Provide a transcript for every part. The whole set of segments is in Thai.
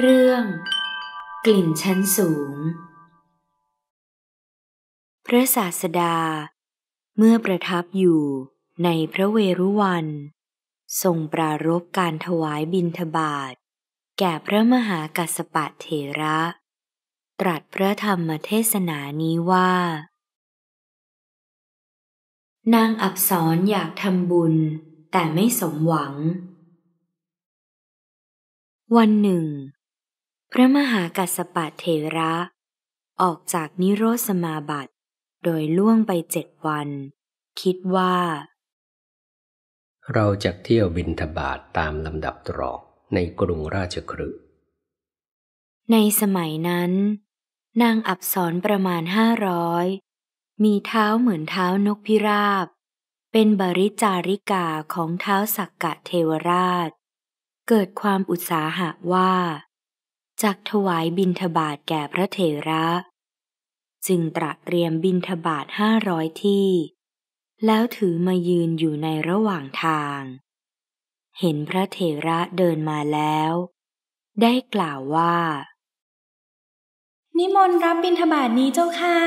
เรื่อง กลิ่นชั้นสูง พระศาสดา เมื่อประทับอยู่ในพระเวรุวัน ทรงปรารบการถวายบิณฑบาตแก่พระมหากัสปะเถระ ตรัสพระธรรมเทศนานี้ว่า นางอับสนอยากทำบุญแต่ไม่สมหวัง วันหนึ่งพระมหากัสปะเทระ ออกจากนิโรธสมาบัติ โดยล่วงไปเจ็ดวัน คิดว่า เราจะเที่ยวบินทบาทตามลำดับตรอกในกรุงราชครึในสมัยนั้น นางอับสรประมาณห้าร้อยมีเท้าเหมือนเท้านกพิราบ เป็นบริจาริกาของเท้าสักกะเทวราช เกิดความอุตสาหะว่าจักถวายบิณฑบาตแก่พระเถระ จึงตระเตรียมบิณฑบาตห้าร้อยที่ แล้วถือมายืนอยู่ในระหว่างทาง เห็นพระเถระเดินมาแล้ว ได้กล่าวว่า นิมนต์รับบิณฑบาตนี้เจ้าค่ะ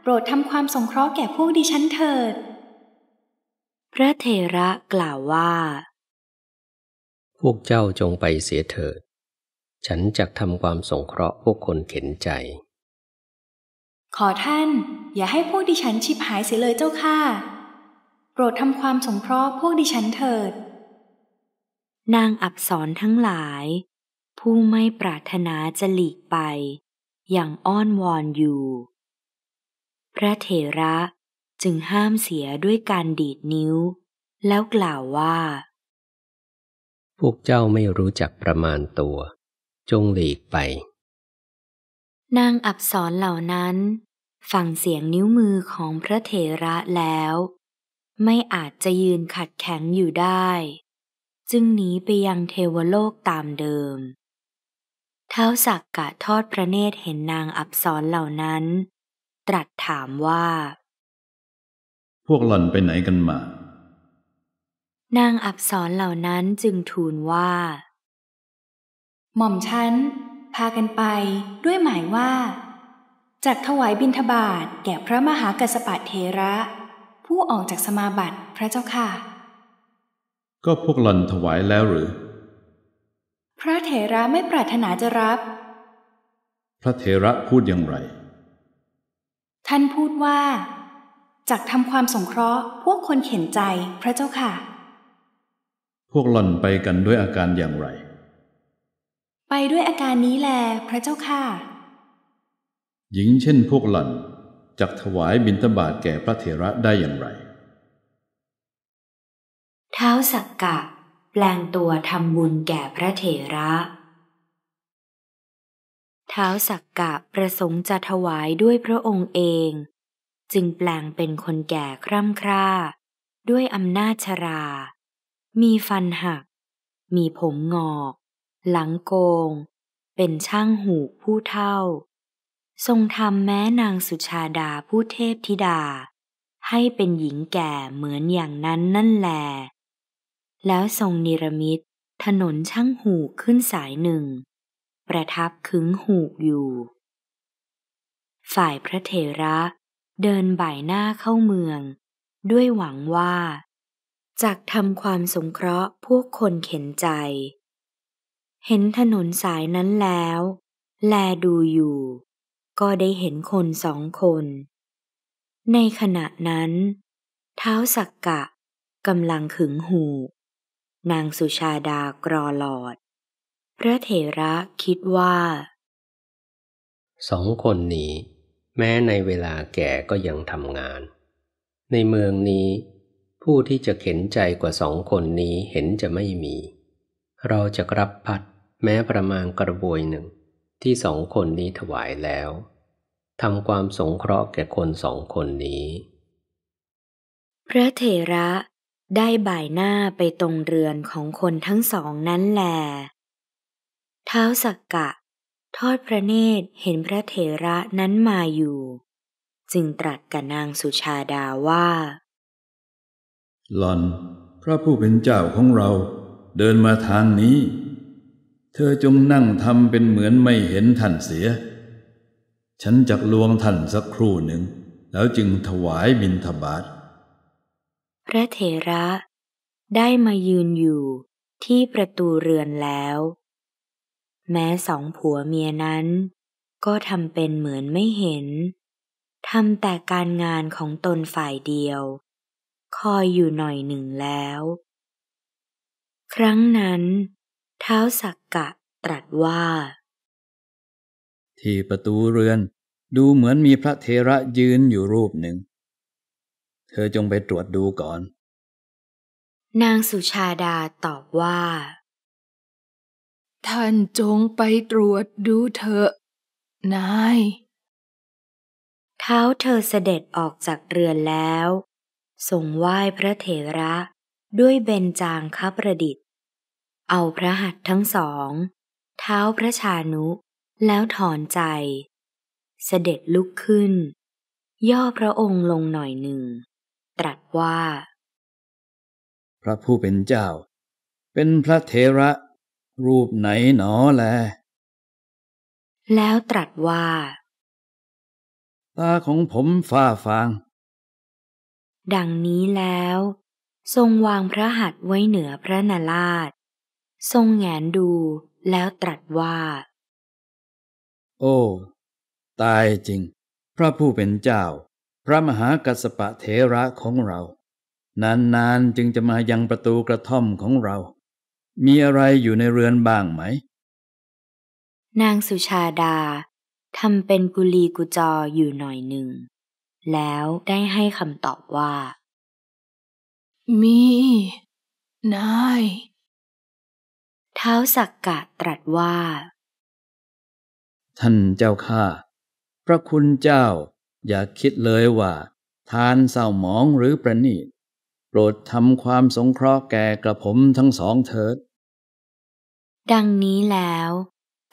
โปรดทำความสงเคราะห์แก่พวกดิฉันเถิด พระเถระกล่าวว่า พวกเจ้าจงไปเสียเถิดฉันจะทำความสงเคราะห์พวกคนเข็นใจ ขอท่านอย่าให้พวกดิฉันชิบหายเสียเลยเจ้าค่ะ โปรดทำความสงเคราะห์พวกดิฉันเถิด นางอับสรทั้งหลาย ผู้ไม่ปรารถนาจะหลีกไป อย่างอ้อนวอนอยู่ พระเถระจึงห้ามเสียด้วยการดีดนิ้ว แล้วกล่าวว่า พวกเจ้าไม่รู้จักประมาณตัวจงหลีกไป นางอับสรเหล่านั้นฟังเสียงนิ้วมือของพระเถระแล้ว ไม่อาจจะยืนขัดแข็งอยู่ได้ จึงหนีไปยังเทวโลกตามเดิมเท้าสักกะทอดพระเนตรเห็นนางอับสรเหล่านั้น ตรัสถามว่า พวกหล่อนไปไหนกันมา นางอับสรเหล่านั้นจึงทูลว่าหม่อมฉัน พากันไปด้วยหมายว่าจากถวายบิณฑบาตแก่พระมหากัสปะเทระ ผู้ออกจากสมาบัติพระเจ้าค่ะ ก็พวกหล่อนถวายแล้วหรือ พระเถระไม่ปรารถนาจะรับ พระเถระพูดอย่างไร ท่านพูดว่า จากทำความสงเคราะห์พวกคนเข็นใจ พระเจ้าค่ะ พวกหล่อนไปกันด้วยอาการอย่างไรไปด้วยอาการนี้แล พระเจ้าค่ะ หญิงเช่นพวกหล่อนจักถวายบิณฑบาตแก่พระเถระได้อย่างไรเท้าสักกะ แปลงตัวทำบุญแก่พระเถระ ท้าวสักกะประสงค์จะถวายด้วยพระองค์เอง จึงแปลงเป็นคนแก่คร่ำคร่า ด้วยอำนาจชรา มีฟันหัก มีผมงอกหลังโกงเป็นช่างหูผู้เท่า ทรงทำแม้นางสุชาดาผู้เทพธิดา ให้เป็นหญิงแก่เหมือนอย่างนั้นนั่นแล แล้วทรงนิรมิตถนนช่างหูขึ้นสายหนึ่ง ประทับขึงหูอยู่ ฝ่ายพระเทระเดินบ่ายหน้าเข้าเมือง ด้วยหวังว่า จากทำความสงเคราะห์พวกคนเข็นใจเห็นถนนสายนั้นแล้ว แลดูอยู่ ก็ได้เห็นคนสองคน ในขณะนั้น เท้าสักกะกำลังขึงหูนางสุชาดากรอหลอดพระเถระคิดว่า สองคนนี้ แม้ในเวลาแก่ก็ยังทำงาน ในเมืองนี้ ผู้ที่จะเข็นใจกว่าสองคนนี้เห็นจะไม่มีเราจะรับพัดแม้ประมาณกระบวยหนึ่งที่สองคนนี้ถวายแล้วทำความสงเคราะห์แก่คนสองคนนี้ พระเถระได้บ่ายหน้าไปตรงเรือนของคนทั้งสองนั้นแล เท้าสักกะ ทอดพระเนตรเห็นพระเถระนั้นมาอยู่ จึงตรัสกับนางสุชาดาว่า หล่อน พระผู้เป็นเจ้าของเราเดินมาทางนี้ เธอจงนั่งทำเป็นเหมือนไม่เห็นท่านเสีย ฉันจักลวงท่านสักครู่หนึ่ง แล้วจึงถวายบิณฑบาตพระเถระได้มายืนอยู่ที่ประตูเรือนแล้ว แม้สองผัวเมียนั้น ก็ทำเป็นเหมือนไม่เห็นทำแต่การงานของตนฝ่ายเดียว คอยอยู่หน่อยหนึ่งแล้วครั้งนั้นเท้าสักกะตรัสว่า ที่ประตูเรือนดูเหมือนมีพระเทระยืนอยู่รูปหนึ่ง เธอจงไปตรวจดูก่อน นางสุชาดาตอบว่า ท่านจงไปตรวจดูเถอะนายเท้าเธอเสด็จออกจากเรือนแล้วส่งไหว้พระเถระด้วยเบญจางคประดิษฐ์ เอาพระหัตถ์ทั้งสอง เท้าพระชานุ แล้วถอนใจ เสด็จลุกขึ้น ย่อพระองค์ลงหน่อยหนึ่ง ตรัสว่า พระผู้เป็นเจ้า เป็นพระเทระรูปไหนหนอแล แล้วตรัสว่า ตาของผมฝ้าฟาง ดังนี้แล้วทรงวางพระหัตถ์ไว้เหนือพระนาราชทรงแงนดูแล้วตรัสว่า โอ้ ตายจริง พระผู้เป็นเจ้า พระมหากัสปะเถระของเรา นานๆจึงจะมายังประตูกระท่อมของเรา มีอะไรอยู่ในเรือนบ้างไหม นางสุชาดา ทำเป็นกุลีกุจออยู่หน่อยหนึ่ง แล้วได้ให้คำตอบว่ามีนายเท้าสักกะตรัสว่า ท่านเจ้าข้าพระคุณเจ้าอย่าคิดเลยว่า ทานเศร้าหมองหรือประนีตโปรดทำความสงเคราะห์แก่กระผมทั้งสองเถิด ดังนี้แล้ว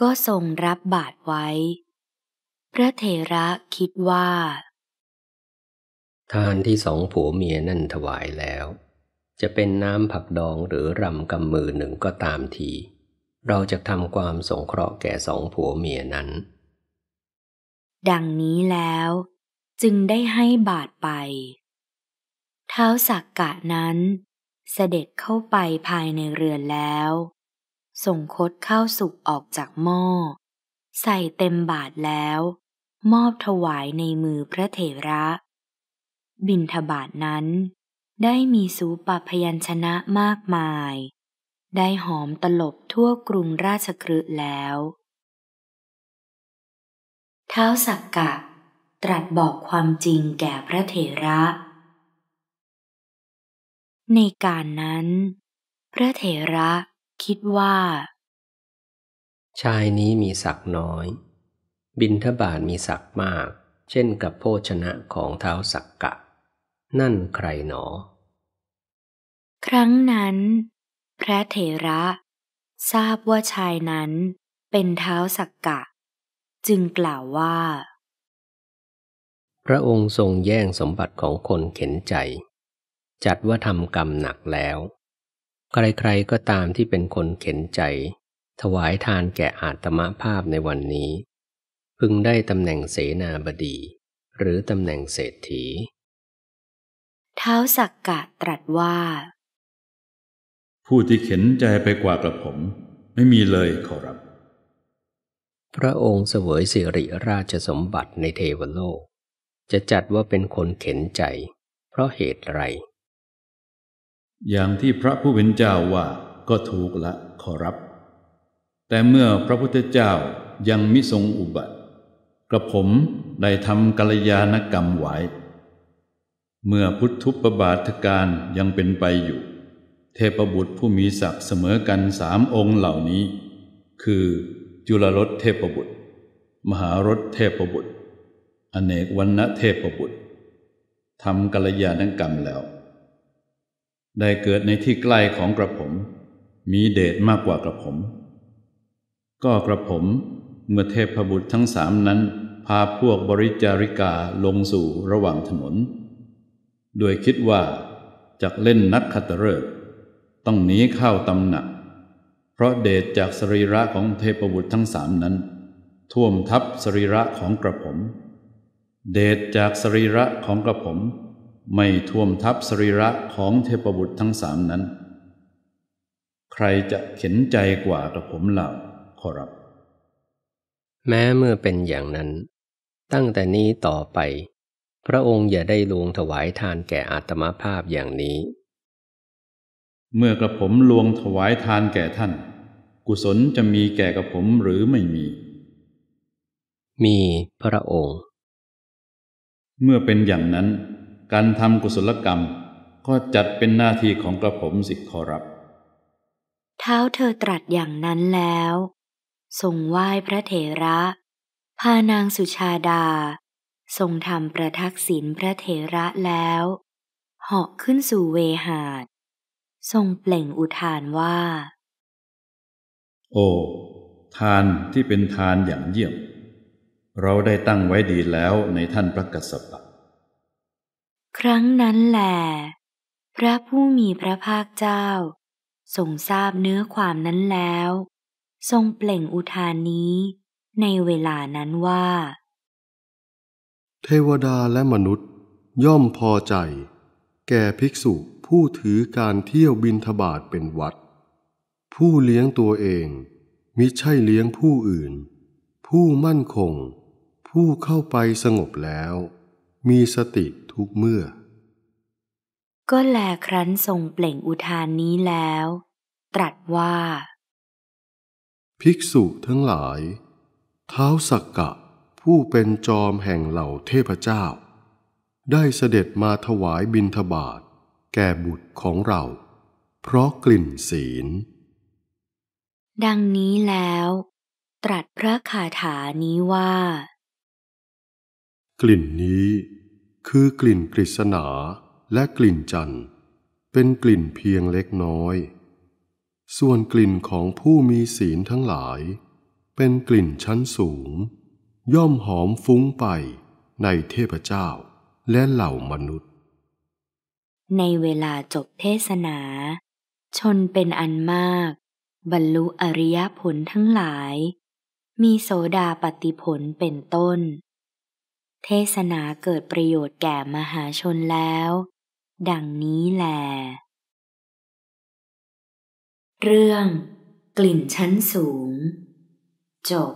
ก็ทรงรับบาทไว้ พระเถระคิดว่า ทานที่สองผัวเมียนั่นถวายแล้วจะเป็นน้ำผักดองหรือรำกำมือหนึ่งก็ตามที เราจะทำความสงเคราะห์แก่สองผัวเมียนั้น ดังนี้แล้ว จึงได้ให้บาทไป เท้าสักกะนั้น เสด็จเข้าไปภายในเรือนแล้วส่งคดข้าวสุกออกจากหม้อ ใส่เต็มบาทแล้ว มอบถวายในมือพระเถระ บินทบาทนั้นได้มีสูปพยัญชนะมากมาย ได้หอมตลบทั่วกรุงราชครืแล้ว เท้าสักกะตรัสบอกความจริงแก่พระเถระ ในการนั้น พระเถระคิดว่า ชายนี้มีศักน้อย บินทบาทมีศักมาก เช่นกับโภชนะของเท้าสักกะนั่นใครหนอ ครั้งนั้น พระเถระทราบว่าชายนั้นเป็นเท้าสักกะ จึงกล่าวว่า พระองค์ทรงแย่งสมบัติของคนเข็นใจ จัดว่าทำกรรมหนักแล้ว ใครๆก็ตามที่เป็นคนเข็นใจ ถวายทานแก่อาตมาภาพในวันนี้ พึงได้ตำแหน่งเสนาบดี หรือตำแหน่งเศรษฐีท้าวสักกะตรัสว่า ผู้ที่เข็นใจไปกว่ากระผมไม่มีเลยขอรับ พระองค์เสวยสิริราชสมบัติในเทวโลก จะจัดว่าเป็นคนเข็นใจ เพราะเหตุไร อย่างที่พระผู้เป็นเจ้าว่าก็ถูกละขอรับ แต่เมื่อพระพุทธเจ้ายังมิทรงอุบัติกระผมได้ทำกัลยาณกรรมไว้เมื่อพุทธุปบาทการยังเป็นไปอยู่ เทพบุตรผู้มีศักดิ์เสมอกันสามองค์เหล่านี้ คือจุลรสเทพบุตร มหารสเทพบุตร อเนกวันณเทพบุตรทำกัลยาณกรรมแล้ว ได้เกิดในที่ใกล้ของกระผม มีเดชมากกว่ากระผม ก็กระผมเมื่อเทพบุตรทั้งสามนั้นพาพวกบริจาริกาลงสู่ระหว่างถนนโดยคิดว่าจากเล่นนักขัตฤกษ์ต้องหนีเข้าตำหนัก เพราะเดชจากสรีระของเทพบุตรทั้งสามนั้น ท่วมทับสรีระของกระผม เดชจากสรีระของกระผม ไม่ท่วมทับสรีระของเทพบุตรทั้งสามนั้น ใครจะเข็นใจกว่ากระผมเล่าขอรับ แม้เมื่อเป็นอย่างนั้น ตั้งแต่นี้ต่อไปพระองค์อย่าได้ลวงถวายทานแก่อาตมาภาพอย่างนี้ เมื่อกระผมลวงถวายทานแก่ท่าน กุศลจะมีแก่กระผมหรือไม่มี มีพระองค์ เมื่อเป็นอย่างนั้น การทำกุศลกรรมก็จัดเป็นหน้าที่ของกระผมสิขอรับ เท้าเธอตรัสอย่างนั้นแล้วทรงไหว้พระเถระพานางสุชาดาทรงทำประทักษิณพระเถระแล้วเหาะขึ้นสู่เวหาดทรงเปล่งอุทานว่า โอ้ ทานที่เป็นทานอย่างเยี่ยม เราได้ตั้งไว้ดีแล้วในท่านพระกัสสปะครั้งนั้นแหลพระผู้มีพระภาคเจ้าทรงทราบเนื้อความนั้นแล้ว ทรงเปล่งอุทานนี้ในเวลานั้นว่าเทวดาและมนุษย์ย่อมพอใจ แก่ภิกษุผู้ถือการเที่ยวบินทบาทเป็นวัด ผู้เลี้ยงตัวเองมิใช่เลี้ยงผู้อื่น ผู้มั่นคง ผู้เข้าไปสงบแล้ว มีสติทุกเมื่อ ก็แลครั้นทรงเปล่งอุทานนี้แล้ว ตรัสว่า ภิกษุทั้งหลาย เท้าสักกะผู้เป็นจอมแห่งเหล่าเทพเจ้า ได้เสด็จมาถวายบิณฑบาตแก่บุตรของเรา เพราะกลิ่นศีล ดังนี้แล้ว ตรัสพระคาถานี้ว่า กลิ่นนี้คือกลิ่นกฤษณาและกลิ่นจันทร์เป็นกลิ่นเพียงเล็กน้อย ส่วนกลิ่นของผู้มีศีลทั้งหลาย เป็นกลิ่นชั้นสูงย่อมหอมฟุ้งไปในเทพเจ้าและเหล่ามนุษย์ ในเวลาจบเทศนา ชนเป็นอันมาก บรรลุอริยผลทั้งหลาย มีโสดาปฏิผลเป็นต้น เทศนาเกิดประโยชน์แก่มหาชนแล้ว ดังนี้แหละเรื่องกลิ่นชั้นสูง จบ